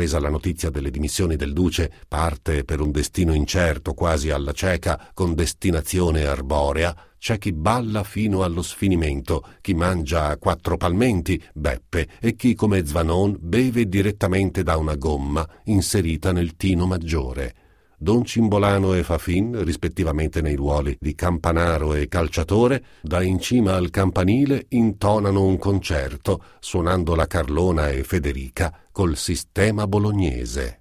Presa la notizia delle dimissioni del duce, parte per un destino incerto, quasi alla cieca, con destinazione arborea. C'è chi balla fino allo sfinimento, chi mangia a quattro palmenti, Beppe, e chi, come Zvanon, beve direttamente da una gomma inserita nel tino maggiore. Don Cimbolano e Fafin, rispettivamente nei ruoli di campanaro e calciatore, da in cima al campanile intonano un concerto, suonando la Carlona e Federica col sistema bolognese.